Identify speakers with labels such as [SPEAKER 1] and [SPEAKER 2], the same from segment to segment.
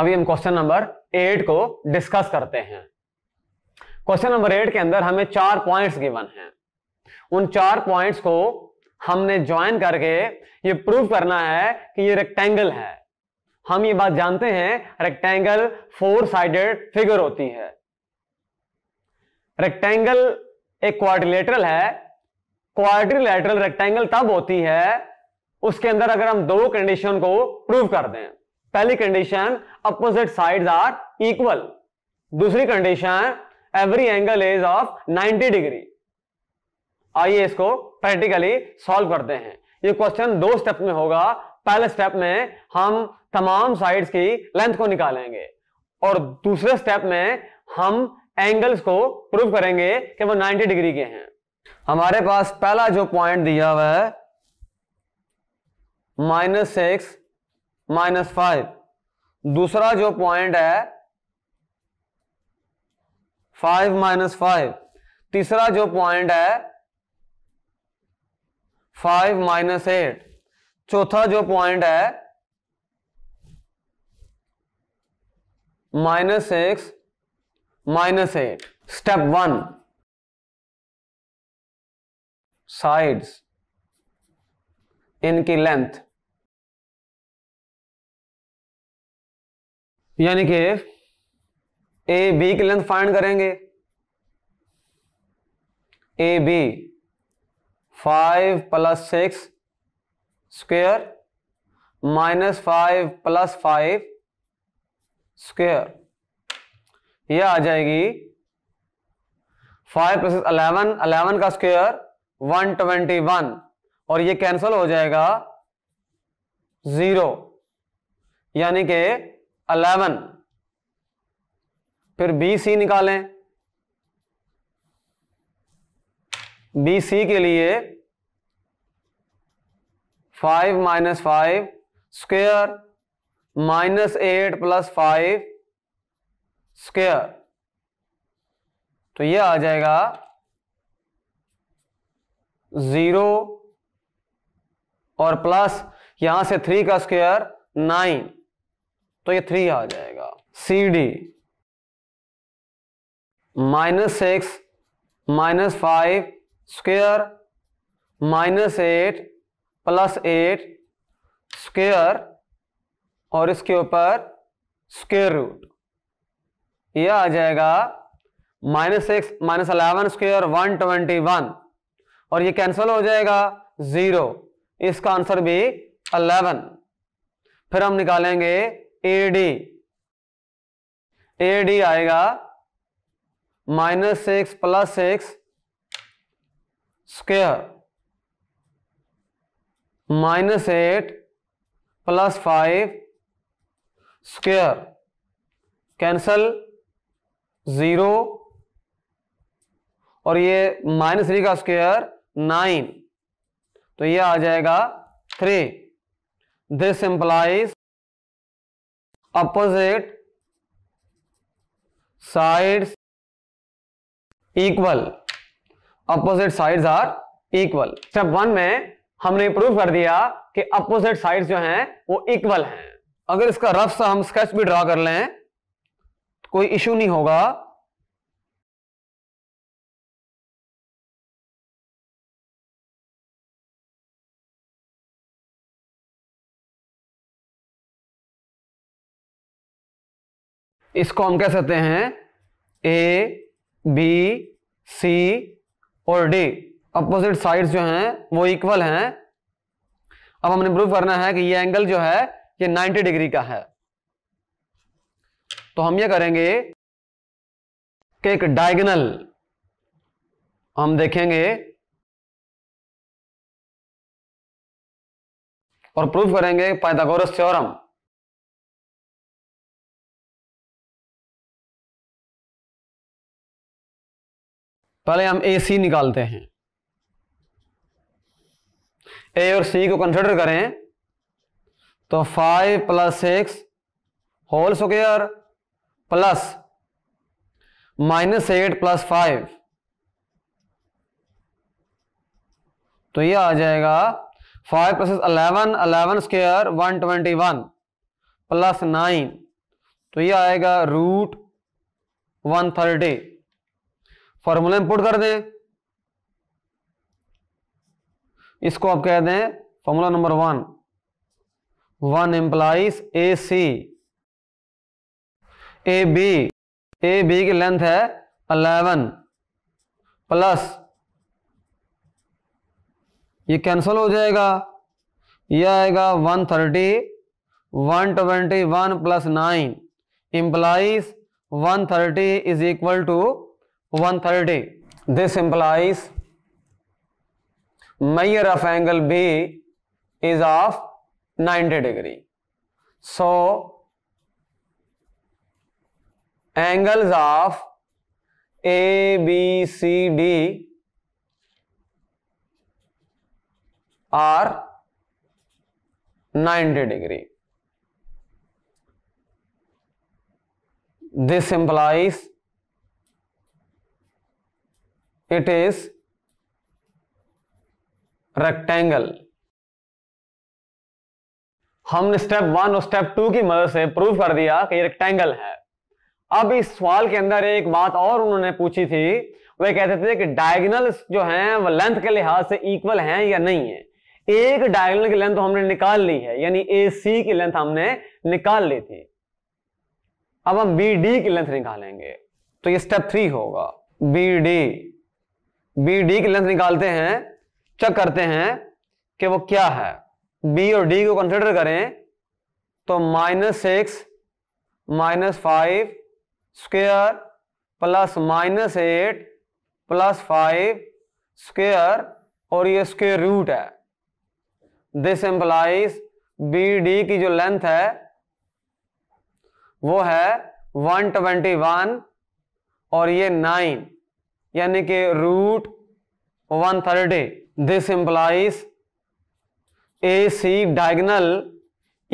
[SPEAKER 1] अभी हम question number eight को डिस्कस करते हैं क्वेश्चन नंबर एट के अंदर हमें चार पॉइंट्स गिवन हैं उन चार पॉइंट्स को हमने ज्वाइन करके ये प्रूव करना है कि ये रेक्टेंगल है हम ये बात जानते हैं रेक्टेंगल फोर साइडेड फिगर होती है रेक्टेंगल एक क्वाड्रिलेटरल है क्वाड्रिलेटरल रेक्टेंगल तब होती है उसके अंदर अगर हम दो कंडीशन को प्रूव कर दें पहली condition opposite side are equal दूसरी condition every angle is of 90 degree आइए इसको प्रैक्टिकली सॉल्व करते हैं ये क्वेश्चन दो स्टेप में होगा पहले स्टेप में हम तमाम साइड्स की लेंथ को निकालेंगे और दूसरे स्टेप में हम एंगल्स को प्रूव करेंगे कि वो 90 डिग्री के हैं हमारे पास पहला जो पॉइंट दिया हुआ है माइनस सिक्स माइनस फाइव दूसरा जो पॉइंट है फाइव माइनस फाइव तीसरा जो पॉइंट है फाइव माइनस एट चौथा जो पॉइंट है minus six
[SPEAKER 2] minus eight step one sides इनकी लेंथ यानी कि ए बी की लेंथ फाइंड करेंगे
[SPEAKER 1] A B five plus six square minus five plus five square यह आ जाएगी फाइव प्लस अलेवन अलेवन का स्क्वेयर वन ट्वेंटी वन और ये कैंसिल हो जाएगा जीरो यानी के अलेवन फिर बी सी निकालें बी सी के लिए five minus five square minus eight plus five square तो ये आ जाएगा जीरो और प्लस यहां से थ्री का स्क्वेयर नाइन तो ये थ्री आ जाएगा C D minus six minus five square minus eight plus eight square और इसके ऊपर स्क्वेयर रूट ये आ जाएगा minus six minus eleven square one twenty one और ये कैंसिल हो जाएगा ज़ीरो इसका आंसर भी अलेवन फिर हम निकालेंगे एडी एडी आएगा minus six plus six square minus eight plus five square cancel zero और ये माइनस थ्री का स्क्वेयर नाइन तो ये आ जाएगा three this implies opposite side equal opposite side are equal step one में हमने प्रूव कर दिया कि अपोजिट साइड्स जो हैं वो इक्वल हैं अगर इसका रफ सा हम स्केच भी ड्रॉ कर लें तो कोई इशू नहीं होगा
[SPEAKER 2] इसको हम कह सकते हैं
[SPEAKER 1] ए बी सी और डी अपोजिट साइड जो हैं वो इक्वल हैं अब हमने प्रूव करना है कि ये एंगल जो है ये 90 डिग्री का है तो हम ये करेंगे कि एक डायगनल हम देखेंगे
[SPEAKER 2] और प्रूव करेंगे पाइथागोरस थ्योरम
[SPEAKER 1] पहले हम ए सी निकालते हैं ए और सी को कंसिडर करें तो five plus six whole square plus minus eight plus five तो ये आ जाएगा five plus eleven eleven square one twenty one plus nine तो ये आएगा root one thirty formula input कर दें इसको आप कह दें formula number one one implies A C A B A B की लेंथ है अलेवन प्लस ये कैंसिल हो जाएगा यह आएगा one thirty one twenty one plus nine implies one thirty is equal to 130 this implies measure of angle B is of 90 degree so angles of A B C D are 90 degree this implies it is rectangle हमने step one और step two की मदद से prove कर दिया कि rectangle है अब इस सवाल के अंदर एक बात और उन्होंने पूछी थी वे कहते थे कि डायगनल जो हैं वो लेंथ के लिहाज से इक्वल हैं या नहीं है एक डायगोनल की लेंथ तो हमने निकाल ली है यानी ए सी की लेंथ हमने निकाल ली थी अब हम बी डी की लेंथ निकालेंगे तो ये स्टेप थ्री होगा बी डी बी डी की लेंथ निकालते हैं चेक करते हैं कि वो क्या है बी और डी को कंसिडर करें तो minus six minus five square plus minus eight plus five square और ये स्क्वेयर रूट है दिस एम्प्लाइज बी डी की जो लेंथ है वो है 121 और ये नाइन यानी कि root one thirty this implies A C diagonal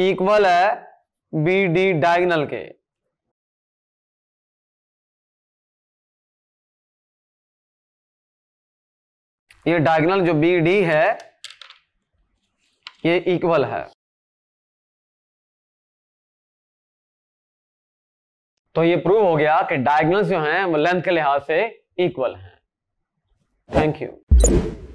[SPEAKER 1] equal है बी डी डायगनल के
[SPEAKER 2] ये डायगनल जो बी डी है ये इक्वल है तो ये प्रूव हो गया कि डायगनल जो
[SPEAKER 1] हैं वो लेंथ के लिहाज से इक्वल हैं थैंक यू